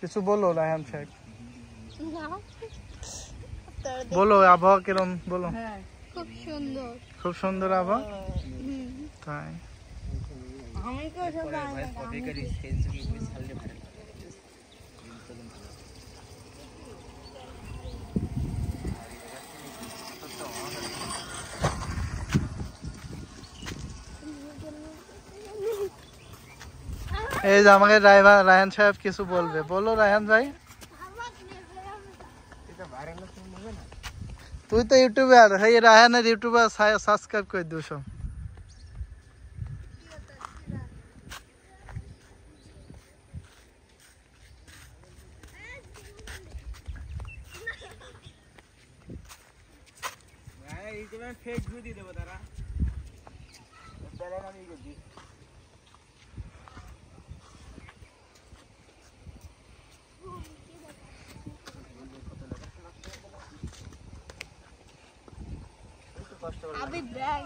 কিছু বলো রায়হান শেখ বলো আবহাওয়া কিরম বলো হ্যাঁ। খুব সুন্দর খুব সুন্দর আবহাওয়া তাই এই যে আমাকে ড্রাইভার রায়ান সাহেব কিছু বলবে বলো রায়ান ভাই তুই তো ইউটিউবে আর এই রায়ানের ইউটিউবার সাবস্ক্রাইব করে দিস ফেক হ্যাঁ, দিয়ে দেবো তারা আমি কষ্ট